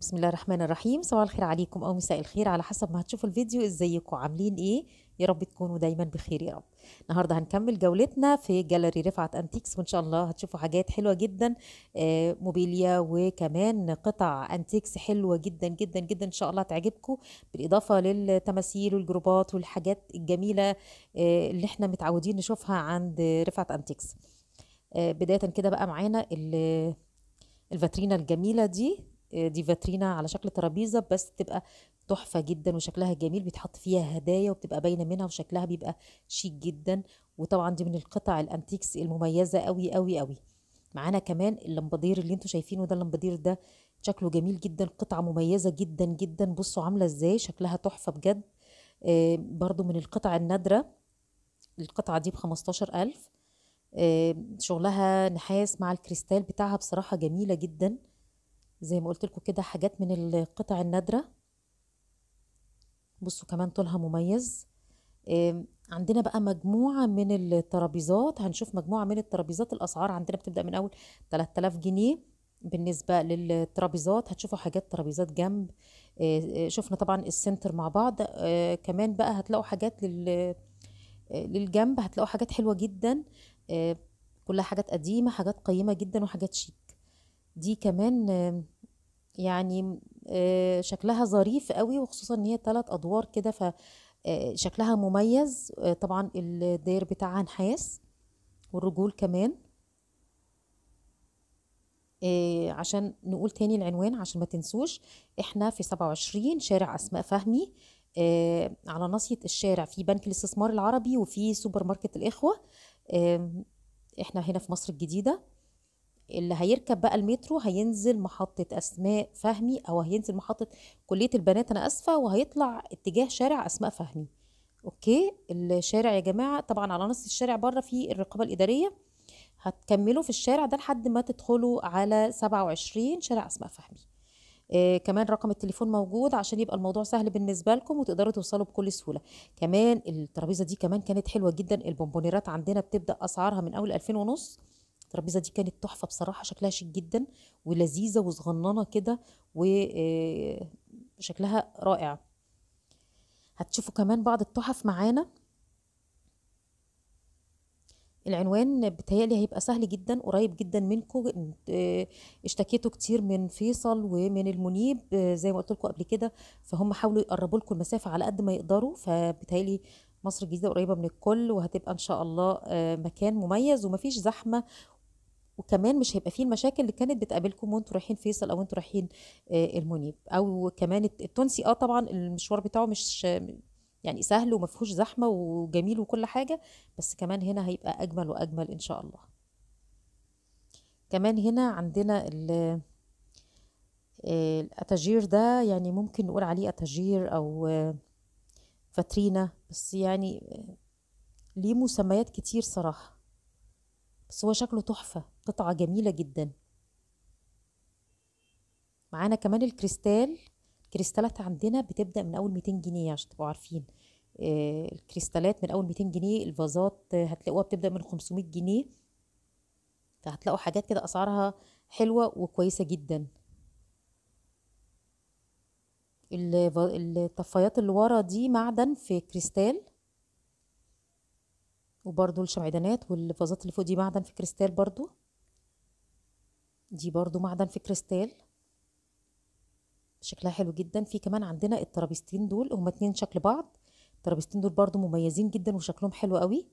بسم الله الرحمن الرحيم صباح الخير عليكم او مساء الخير على حسب ما هتشوفوا الفيديو ازيكم عاملين ايه يا رب تكونوا دايما بخير يا رب النهارده هنكمل جولتنا في جاليري رفعت انتيكس وان شاء الله هتشوفوا حاجات حلوه جدا آه، موبيليا وكمان قطع انتيكس حلوه جدا جدا جدا ان شاء الله تعجبكم بالاضافه للتماثيل والجروبات والحاجات الجميله آه، اللي احنا متعودين نشوفها عند رفعت انتيكس آه، بدايه كده بقى معانا الفاترينا الجميله دي دي فاترينا على شكل ترابيزه بس بتبقى تحفه جدا وشكلها جميل بيتحط فيها هدايا وبتبقى باينه منها وشكلها بيبقى شيك جدا وطبعا دي من القطع الانتيكس المميزه قوي قوي قوي معانا كمان اللمبادير اللي انتوا شايفينه ده اللمبادير ده شكله جميل جدا قطعه مميزه جدا جدا بصوا عامله ازاي شكلها تحفه بجد آه، برضو من القطع النادره القطعه دي ب الف آه، شغلها نحاس مع الكريستال بتاعها بصراحه جميله جدا زي ما قلت لكم كده حاجات من القطع النادرة بصوا كمان طولها مميز عندنا بقى مجموعة من الترابيزات هنشوف مجموعة من الترابيزات الأسعار عندنا بتبدأ من أول 3000 جنيه بالنسبة للترابيزات هتشوفوا حاجات ترابيزات جنب آه، آه، شفنا طبعا السنتر مع بعض آه، كمان بقى هتلاقوا حاجات لل للجنب هتلاقوا حاجات حلوة جدا كلها حاجات قديمة حاجات قيمة جدا وحاجات شيك دي كمان يعني آه، شكلها ظريف قوي وخصوصا ان هي ثلاث ادوار كده ف آه، شكلها مميز آه، طبعا الداير بتاعها نحاس والرجول كمان إيه عشان نقول تاني العنوان عشان ما تنسوش احنا في 27 شارع اسماء فهمي إيه على ناصية الشارع في بنك الاستثمار العربي وفي سوبر ماركت الاخوة إيه احنا هنا في مصر الجديدة اللي هيركب بقى المترو هينزل محطة أسماء فهمي أو هينزل محطة كلية البنات أنا آسفة وهيطلع اتجاه شارع أسماء فهمي أوكي الشارع يا جماعة طبعا على نص الشارع بره في الرقابة الإدارية هتكملوا في الشارع ده لحد ما تدخلوا على 27 شارع أسماء فهمي آه كمان رقم التليفون موجود عشان يبقى الموضوع سهل بالنسبه لكم وتقدروا توصلوا بكل سهوله كمان الترابيزه دي كمان كانت حلوه جدا البونبونيرات عندنا بتبدا اسعارها من اول 2000 ونص الترابيزه دي كانت تحفه بصراحه شكلها شيك جدا ولذيذه وصغننه كده وشكلها آه، رائع هتشوفوا كمان بعض التحف معانا العنوان بتهيألي هيبقى سهل جدا قريب جدا منكم آه، اشتكيتوا كتير من فيصل ومن المنيب آه، زي ما قلت لكم قبل كده فهم حاولوا يقربوا لكم المسافه على قد ما يقدروا فبتهيألي مصر الجديده قريبه من الكل وهتبقى ان شاء الله مكان مميز ومفيش زحمه وكمان مش هيبقى فيه المشاكل اللي كانت بتقابلكم وانتوا رايحين فيصل او انتوا رايحين آه، المنيب او كمان التونسي اه طبعا المشوار بتاعه مش يعني سهل وما فيهوش زحمه وجميل وكل حاجه بس كمان هنا هيبقى اجمل واجمل ان شاء الله كمان هنا عندنا آه، الاتاجير ده يعني ممكن نقول عليه اتاجير او آه، فاترينا بس يعني ليه مسميات كتير صراحه بس هو شكله تحفه قطعة جميلة جدا معانا كمان الكريستال الكريستالات عندنا بتبدأ من أول 200 جنيه عشان تبقوا عارفين آه، الكريستالات من أول 200 جنيه الفازات هتلاقوها بتبدأ من 500 جنيه فهتلاقوا حاجات كده أسعارها حلوة وكويسة جدا الطفايات اللي ورا دي معدن في كريستال وبرضو الشمعدانات والفازات اللي فوق دي معدن في كريستال برضو دي برضو معدن في كريستال شكلها حلو جدا في كمان عندنا الترابيزتين دول هما اتنين شكل بعض الترابيزتين دول برضو مميزين جدا وشكلهم حلو قوي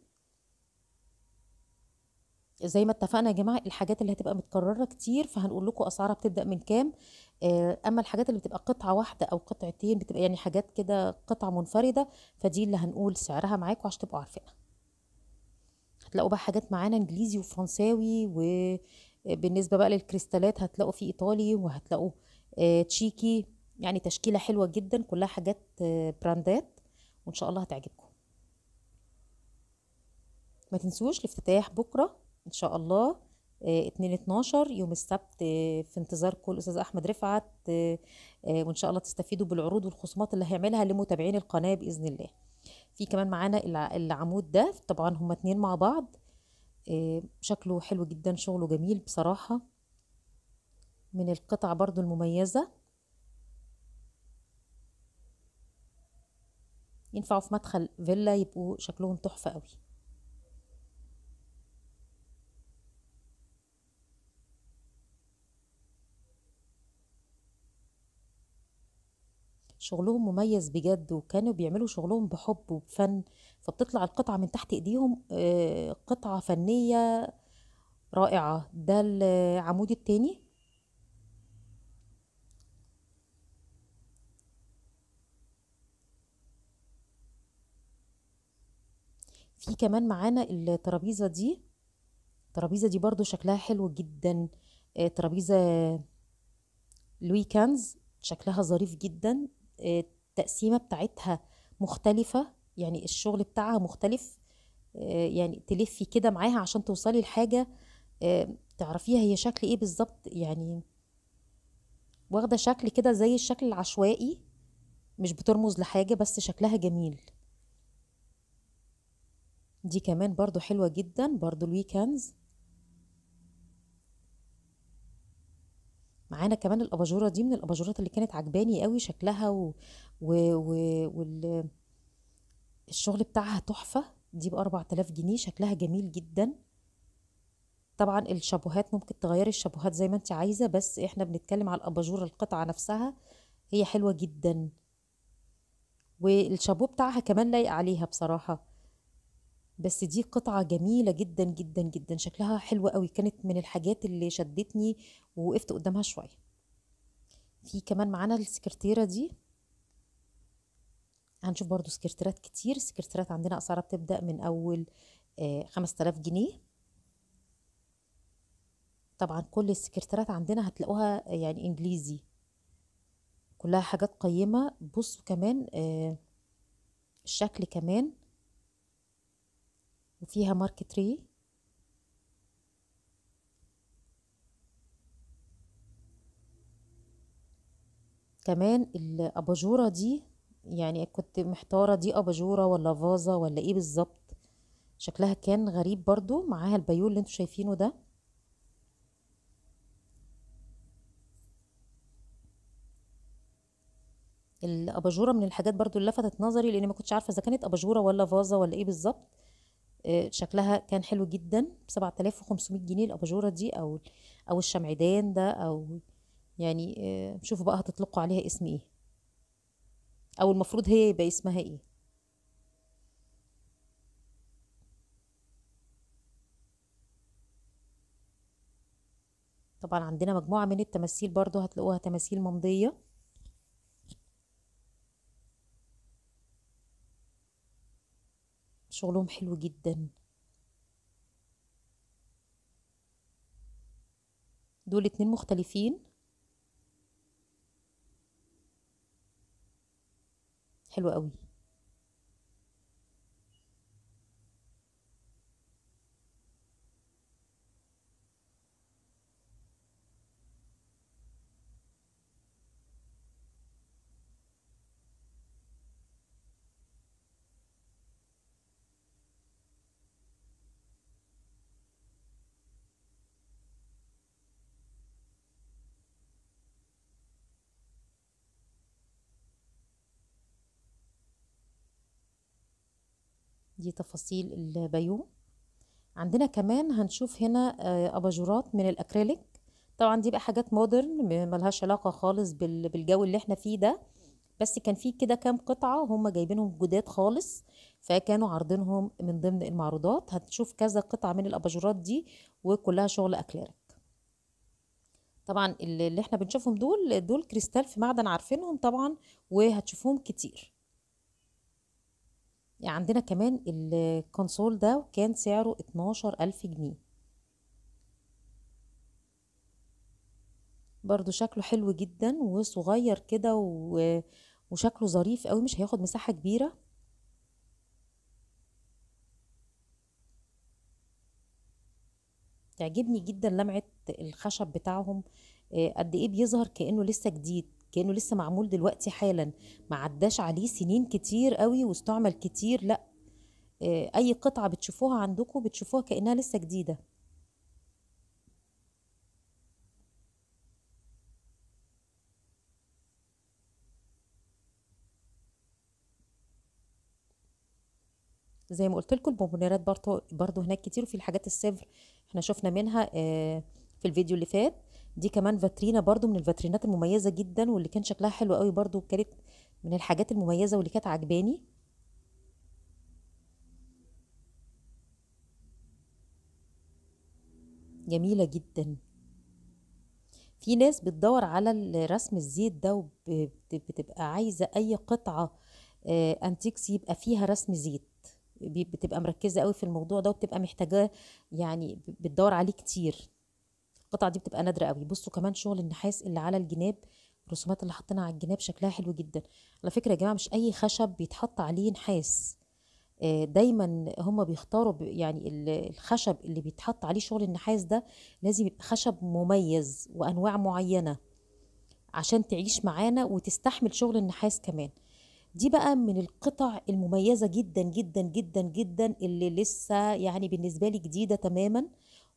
زي ما اتفقنا يا جماعه الحاجات اللي هتبقى متكرره كتير فهنقول لكم اسعارها بتبدا من كام آه، اما الحاجات اللي بتبقى قطعه واحده او قطعتين بتبقى يعني حاجات كده قطعه منفرده فدي اللي هنقول سعرها معاكم عشان تبقوا عارفينها هتلاقوا بقى حاجات معانا انجليزي وفرنساوي و بالنسبه بقى للكريستالات هتلاقوا في ايطالي وهتلاقوا آه، تشيكي يعني تشكيله حلوه جدا كلها حاجات آه، براندات وان شاء الله هتعجبكم ما تنسوش الافتتاح بكره ان شاء الله 2 آه، 12 يوم السبت في انتظاركم الاستاذ احمد رفعت وان شاء الله تستفيدوا بالعروض والخصومات اللي هيعملها لمتابعين القناه باذن الله في كمان معانا العمود ده طبعا هما اتنين مع بعض آه، شكله حلو جدا شغله جميل بصراحة من القطع برضو المميزة ينفعوا في مدخل فيلا يبقوا شكلهم تحفة قوي شغلهم مميز بجد وكانوا بيعملوا شغلهم بحب وبفن فبتطلع القطعة من تحت ايديهم آه، قطعة فنية رائعة ده العمود التاني في كمان معانا الترابيزة دي الترابيزة دي برضو شكلها حلو جدا آه، ترابيزة لويكنز شكلها ظريف جدا آه، التقسيمة بتاعتها مختلفة يعني الشغل بتاعها مختلف آه، يعني تلفي كده معاها عشان توصلي لحاجة آه، تعرفيها هي شكل ايه بالظبط يعني واخدة شكل كده زي الشكل العشوائي مش بترمز لحاجة بس شكلها جميل دي كمان برضو حلوة جدا برضو الويكندز معانا كمان الاباجوره دي من الاباجورات اللي كانت عجباني قوي شكلها و... و... و... وال الشغل بتاعها تحفة دي بأربع تلاف جنيه شكلها جميل جدا طبعا الشابوهات ممكن تغيري الشابوهات زي ما انت عايزة بس احنا بنتكلم على الأباجور القطعة نفسها هي حلوة جدا والشابو بتاعها كمان لايق عليها بصراحة بس دي قطعة جميلة جدا جدا جدا شكلها حلو قوي كانت من الحاجات اللي شدتني ووقفت قدامها شوية في كمان معانا السكرتيرة دي هنشوف برضو سكرتيرات كتير السكرتيرات عندنا أسعارها بتبدأ من أول آه، خمس تلاف جنيه طبعا كل السكرتيرات عندنا هتلاقوها آه، يعني انجليزي كلها حاجات قيمة بصوا كمان آه، الشكل كمان وفيها مارك تري كمان الاباجوره دي يعني كنت محتارة دي أباجورة ولا فازة ولا ايه بالظبط شكلها كان غريب برضو معاها البايول اللي انتوا شايفينه ده الاباجوره من الحاجات برضو اللي لفتت نظري لان ما كنتش عارفه اذا كانت اباجوره ولا فازه ولا ايه بالظبط آه، شكلها كان حلو جدا ب 7500 جنيه الاباجوره دي او او الشمعدان ده او يعني آه، شوفوا بقى هتطلقوا عليها اسم ايه او المفروض هي يبقى اسمها ايه طبعا عندنا مجموعة من التماثيل برضو هتلاقوها تماثيل ممضية شغلهم حلو جدا دول اتنين مختلفين حلوه قوي دي تفاصيل البيو عندنا كمان هنشوف هنا آه، اباجورات من الاكريليك طبعا دي بقى حاجات مودرن ملهاش علاقه خالص بالجو اللي احنا فيه ده بس كان في كده كام قطعه هم جايبينهم جداد خالص فكانوا عارضينهم من ضمن المعروضات هتشوف كذا قطعه من الاباجورات دي وكلها شغل اكليرك طبعا اللي احنا بنشوفهم دول دول كريستال في معدن عارفينهم طبعا وهتشوفهم كتير يعني عندنا كمان الكونسول ده كان سعره اتناشر ألف جنيه برضو شكله حلو جدا وصغير كده وشكله ظريف قوي مش هياخد مساحة كبيرة تعجبني جدا لمعة الخشب بتاعهم آه، قد ايه بيظهر كأنه لسه جديد كانه لسه معمول دلوقتي حالا ما عداش عليه سنين كتير قوي واستعمل كتير لا آه، اي قطعه بتشوفوها عندكم بتشوفوها كانها لسه جديده زي ما قلت لكم البونبونيرات برضو, برضو هناك كتير وفي الحاجات السفر احنا شفنا منها آه، في الفيديو اللي فات دي كمان فاترينا برضو من الفاترينات المميزة جدا واللي كان شكلها حلو قوي برضو كانت من الحاجات المميزة واللي كانت عجباني جميلة جدا في ناس بتدور على رسم الزيت ده وبتبقى عايزة أي قطعة أنتيكس آه، يبقى فيها رسم زيت بتبقى مركزة قوي في الموضوع ده وبتبقى محتاجاه يعني بتدور عليه كتير القطعه دي بتبقى نادره قوي بصوا كمان شغل النحاس اللي على الجناب الرسومات اللي حطينا على الجناب شكلها حلو جدا على فكره يا جماعه مش اي خشب بيتحط عليه نحاس آه، دايما هما بيختاروا يعني الخشب اللي بيتحط عليه شغل النحاس ده لازم يبقى خشب مميز وانواع معينه عشان تعيش معانا وتستحمل شغل النحاس كمان دي بقى من القطع المميزه جدا جدا جدا جدا اللي لسه يعني بالنسبه لي جديده تماما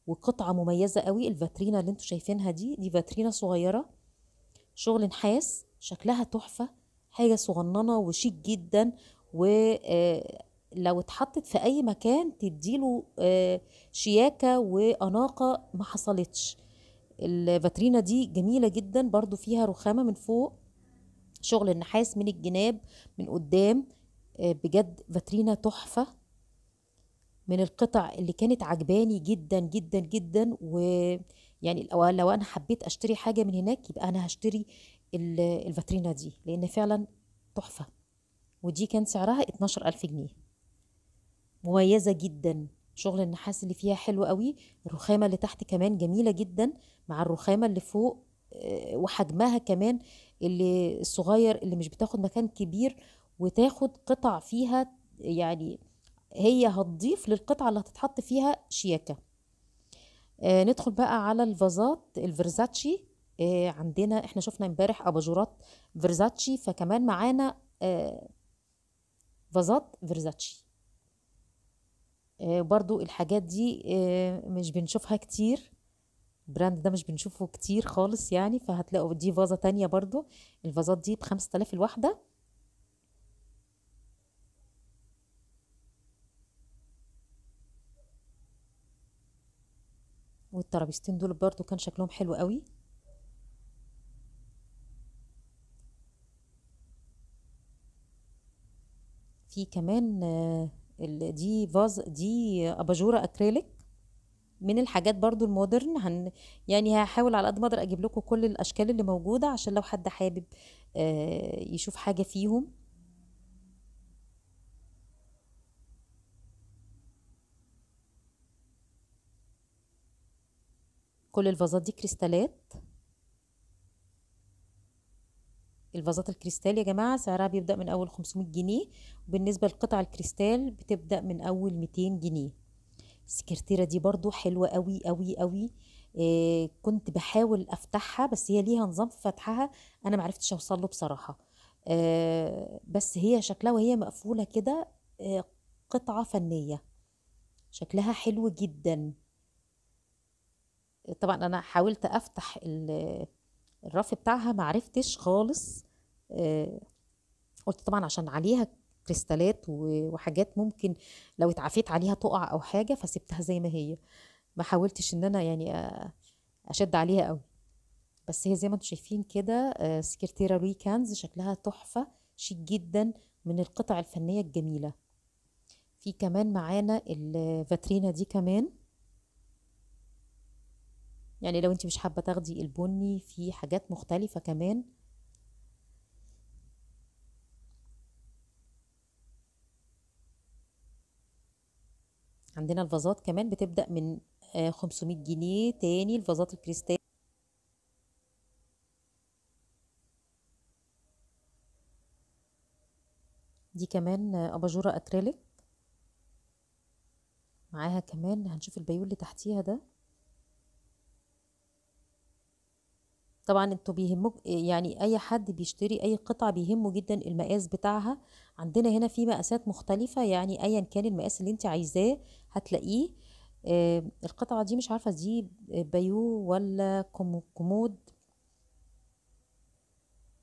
وقطعه مميزه قوي الفاترينا اللي انتوا شايفينها دي دي فاترينا صغيره شغل نحاس شكلها تحفه حاجه صغننه وشيك جدا ولو آه، اتحطت في اي مكان تديله آه، شياكه واناقه ما حصلتش الفاترينا دي جميله جدا برضو فيها رخامه من فوق شغل النحاس من الجناب من قدام آه، بجد فاترينا تحفه من القطع اللي كانت عجباني جدا جدا جدا ويعني لو انا حبيت اشتري حاجه من هناك يبقى انا هشتري الفاترينا دي لان فعلا تحفه ودي كان سعرها 12000 جنيه مميزه جدا شغل النحاس اللي فيها حلو قوي الرخامه اللي تحت كمان جميله جدا مع الرخامه اللي فوق آه، وحجمها كمان اللي الصغير اللي مش بتاخد مكان كبير وتاخد قطع فيها يعني هي هتضيف للقطعة اللي هتتحط فيها شياكة آه ندخل بقى على الفازات الفرزاتشي آه عندنا احنا شفنا امبارح اباجورات فرزاتشي فكمان معانا آه فازات فرزاتشي آه برضو الحاجات دي آه مش بنشوفها كتير البراند ده مش بنشوفه كتير خالص يعني فهتلاقوا دي فازة تانية برضو الفازات دي بخمسة آلاف الواحدة والترابيزتين دول برضو كان شكلهم حلو قوي في كمان آه، دي فاز دي اباجوره اكريليك من الحاجات برضو المودرن هن يعني هحاول على قد ما اقدر اجيب لكم كل الاشكال اللي موجوده عشان لو حد حابب آه، يشوف حاجه فيهم كل الفازات دي كريستالات الفازات الكريستال يا جماعة سعرها بيبدأ من أول 500 جنيه وبالنسبة لقطع الكريستال بتبدأ من أول 200 جنيه السكرتيرة دي برضو حلوة قوي قوي قوي إيه آه، كنت بحاول أفتحها بس هي ليها نظام في فتحها أنا معرفتش أوصله بصراحة إيه بس هي شكلها وهي مقفولة كده إيه قطعة فنية شكلها حلو جدا طبعا انا حاولت افتح الرف بتاعها ما عرفتش خالص آه، قلت طبعا عشان عليها كريستالات وحاجات ممكن لو اتعافيت عليها تقع او حاجه فسبتها زي ما هي ما حاولتش ان انا يعني آه، اشد عليها قوي بس هي زي ما انتم شايفين كده آه، سكرتيره كانز شكلها تحفه شيك جدا من القطع الفنيه الجميله في كمان معانا الفاترينا دي كمان يعني لو انت مش حابة تاخدي البني في حاجات مختلفة كمان عندنا الفازات كمان بتبدأ من 500 آه، جنيه تاني الفازات الكريستال دي كمان آه، أباجورة أكريليك معاها كمان هنشوف البيول اللي تحتيها ده طبعا انتوا بيهمك يعني اي حد بيشتري اي قطعه بيهمه جدا المقاس بتاعها عندنا هنا في مقاسات مختلفه يعني ايا كان المقاس اللي انت عايزاه هتلاقيه آه القطعه دي مش عارفه دي بايو ولا كومود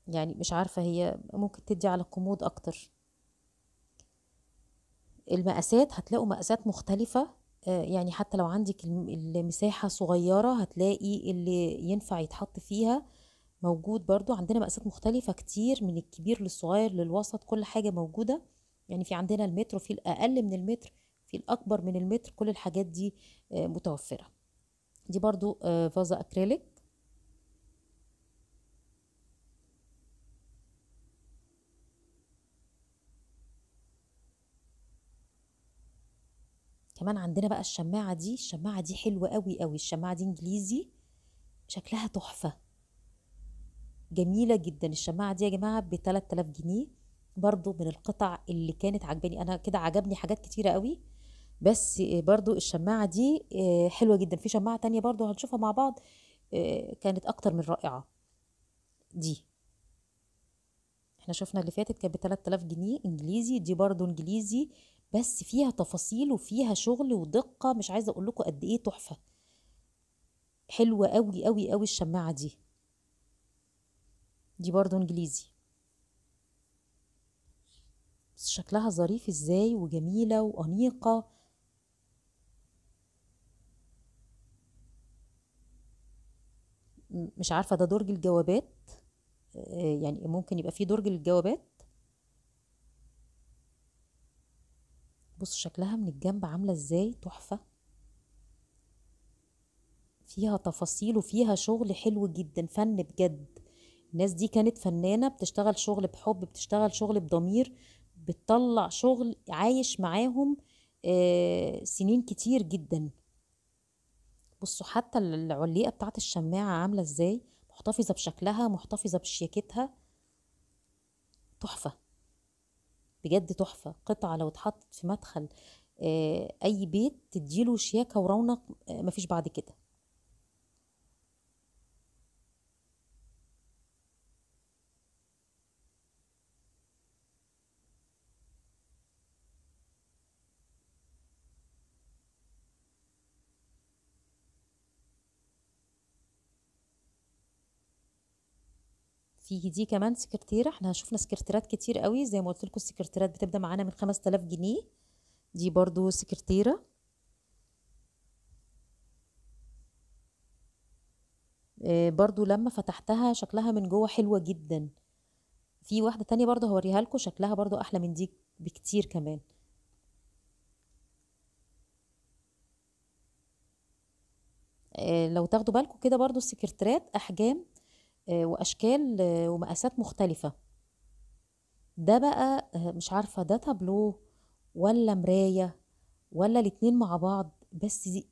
يعني مش عارفه هي ممكن تدي على كومود اكتر المقاسات هتلاقوا مقاسات مختلفه آه، يعني حتى لو عندك المساحة صغيرة هتلاقي اللي ينفع يتحط فيها موجود برضو عندنا مقاسات مختلفة كتير من الكبير للصغير للوسط كل حاجة موجودة يعني في عندنا المتر وفي الأقل من المتر في الأكبر من المتر كل الحاجات دي آه، متوفرة دي برضو آه، فازة أكريليك كمان عندنا بقى الشماعة دي الشماعة دي حلوة قوي قوي الشماعة دي انجليزي شكلها تحفة جميلة جدا الشماعة دي يا جماعة ب 3000 جنيه برضو من القطع اللي كانت عجباني انا كده عجبني حاجات كتيرة قوي بس آه، برضو الشماعة دي آه، حلوة جدا في شماعة تانية برضو هنشوفها مع بعض آه، كانت اكتر من رائعة دي احنا شفنا اللي فاتت كانت ب 3000 جنيه انجليزي دي برضو انجليزي بس فيها تفاصيل وفيها شغل ودقة مش عايزة أقول لكم قد إيه تحفة حلوة قوي قوي قوي الشماعة دي دي برضو إنجليزي بس شكلها ظريف إزاي وجميلة وأنيقة مش عارفة ده درج الجوابات آه، يعني ممكن يبقى فيه درج للجوابات بص شكلها من الجنب عاملة ازاي تحفة فيها تفاصيل وفيها شغل حلو جدا فن بجد الناس دي كانت فنانة بتشتغل شغل بحب بتشتغل شغل بضمير بتطلع شغل عايش معاهم آه، سنين كتير جدا بصوا حتى العليقة بتاعت الشماعة عاملة ازاي محتفظة بشكلها محتفظة بشياكتها تحفة بجد تحفة قطعة لو اتحطت في مدخل آه، أي بيت تديله شياكة ورونق آه، مفيش بعد كده في دي كمان سكرتيره احنا شفنا سكرتيرات كتير قوي زي ما قلت لكم السكرتيرات بتبدا معانا من 5000 جنيه دي برضو سكرتيره آه، برضو لما فتحتها شكلها من جوه حلوه جدا في واحده تانية برضو هوريها لكم شكلها برضو احلى من دي بكتير كمان آه، لو تاخدوا بالكم كده برضو السكرتيرات احجام آه، واشكال آه، ومقاسات مختلفه ده بقى آه، مش عارفه ده تابلو ولا مرايه ولا الاتنين مع بعض بس دي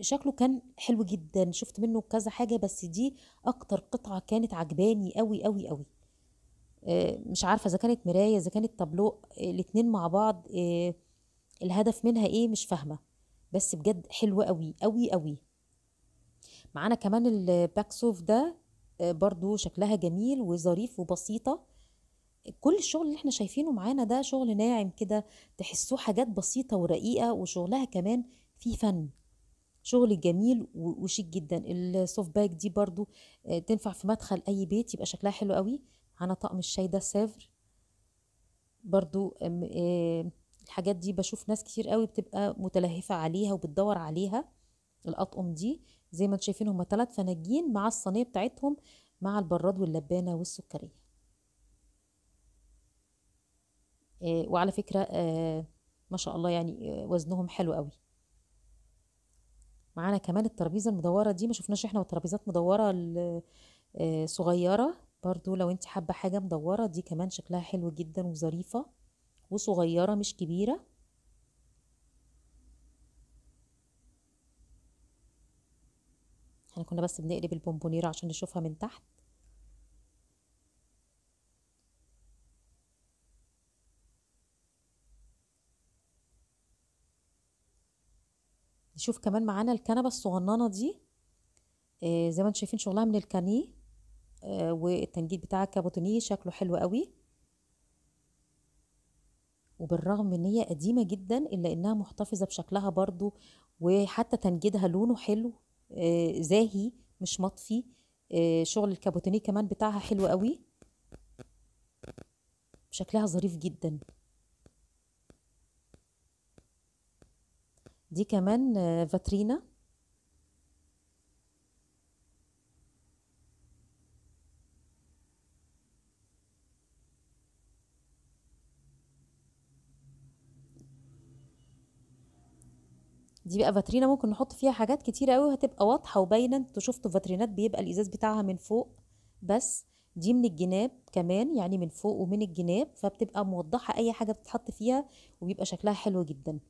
شكله كان حلو جدا شفت منه كذا حاجه بس دي اكتر قطعه كانت عجباني قوي قوي قوي مش عارفه اذا كانت مرايه اذا كانت تابلو الاتنين مع بعض الهدف منها ايه مش فاهمه بس بجد حلو قوي قوي قوي معانا كمان الباكسوف ده برضو شكلها جميل وظريف وبسيطة كل الشغل اللي احنا شايفينه معانا ده شغل ناعم كده تحسوه حاجات بسيطة ورقيقة وشغلها كمان فيه فن شغل جميل وشيك جدا السوفت باك دي برضو آه، تنفع في مدخل اي بيت يبقى شكلها حلو قوي معانا طقم الشاي ده سافر برضو آه، الحاجات دي بشوف ناس كتير قوي بتبقى متلهفة عليها وبتدور عليها الأطقم دي زي ما انتم شايفين هما ثلاث فناجين مع الصينيه بتاعتهم مع البراد واللبانه والسكريه آه، وعلى فكره آه، ما شاء الله يعني آه، وزنهم حلو قوي معانا كمان الترابيزه المدوره دي ما شفناش احنا والترابيزات مدوره صغيره برضو لو انت حابه حاجه مدوره دي كمان شكلها حلو جدا وظريفه وصغيره مش كبيره احنا كنا بس بنقلب البونبونيرة عشان نشوفها من تحت نشوف كمان معانا الكنبة الصغننة دي آه زي ما انتم شايفين شغلها من الكانيه آه والتنجيد بتاعها كابوتونيه شكله حلو قوي وبالرغم من ان هي قديمه جدا الا انها محتفظه بشكلها برضو وحتى تنجيدها لونه حلو آه، زاهي مش مطفي آه، شغل الكابوتينيه كمان بتاعها حلو قوي شكلها ظريف جدا دي كمان آه، فاترينا دي بقى فاترينا ممكن نحط فيها حاجات كتيره قوي وهتبقى واضحه وباينه انتوا شفتوا فاترينات بيبقى الازاز بتاعها من فوق بس دي من الجناب كمان يعني من فوق ومن الجناب فبتبقى موضحه اي حاجه بتتحط فيها وبيبقى شكلها حلو جدا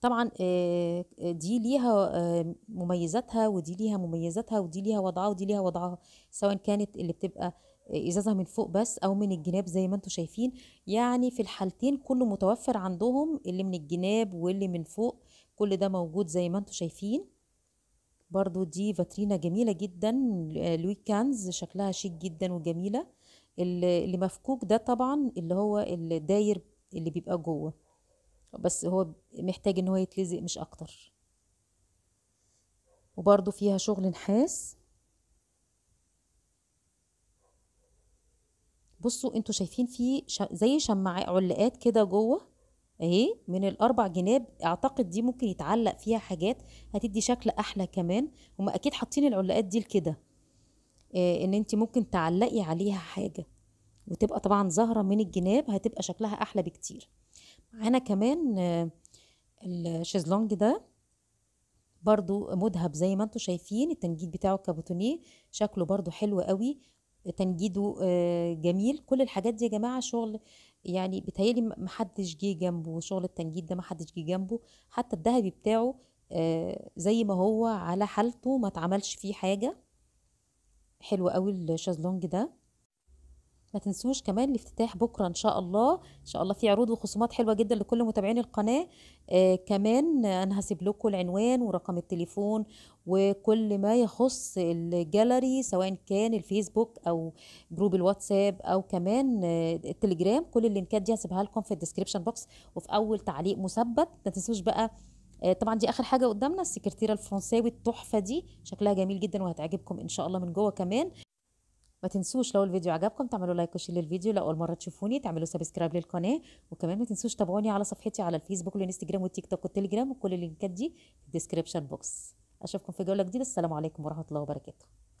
طبعا آه، آه، دي ليها آه، مميزاتها ودي ليها مميزاتها ودي ليها وضعها ودي ليها وضعها سواء كانت اللي بتبقى ازازه من فوق بس او من الجناب زي ما انتم شايفين يعني في الحالتين كله متوفر عندهم اللي من الجناب واللي من فوق كل ده موجود زي ما انتم شايفين برضو دي فاترينا جميله جدا لوي شكلها شيك جدا وجميله اللي مفكوك ده طبعا اللي هو الداير اللي بيبقى جوه بس هو محتاج ان هو يتلزق مش اكتر وبرضو فيها شغل نحاس بصوا انتوا شايفين في ش... زي شماعات علقات كده جوه اهي من الاربع جناب اعتقد دي ممكن يتعلق فيها حاجات هتدي شكل احلى كمان هما اكيد حاطين العلاقات دي لكده آه، ان انت ممكن تعلقي عليها حاجه وتبقى طبعا زهره من الجناب هتبقى شكلها احلى بكتير معانا كمان آه، الشيزلونج ده برضو مذهب زي ما انتوا شايفين التنجيد بتاعه الكابوتونيه شكله برضو حلو قوي تنجيده آه، جميل كل الحاجات دي يا جماعه شغل يعني بيتهيألي محدش جه جنبه شغل التنجيد ده محدش جه جنبه حتى الذهبي بتاعه آه، زي ما هو على حالته ما اتعملش فيه حاجه حلو قوي الشازلونج ده ما تنسوش كمان الافتتاح بكره ان شاء الله ان شاء الله في عروض وخصومات حلوه جدا لكل متابعين القناه آه كمان انا هسيب لكم العنوان ورقم التليفون وكل ما يخص الجاليري سواء كان الفيسبوك او جروب الواتساب او كمان آه التليجرام كل اللينكات دي هسيبها لكم في الديسكربشن بوكس وفي اول تعليق مثبت ما تنسوش بقى آه، طبعا دي اخر حاجه قدامنا السكرتيره الفرنساوي التحفه دي شكلها جميل جدا وهتعجبكم ان شاء الله من جوه كمان ما تنسوش لو الفيديو عجبكم تعملوا لايك وشير للفيديو لو اول مره تشوفوني تعملوا سبسكرايب للقناه وكمان ما تنسوش تابعوني على صفحتي على الفيسبوك والانستجرام والتيك توك والتليجرام وكل اللينكات دي في الديسكريبشن بوكس اشوفكم في جوله جديده السلام عليكم ورحمه الله وبركاته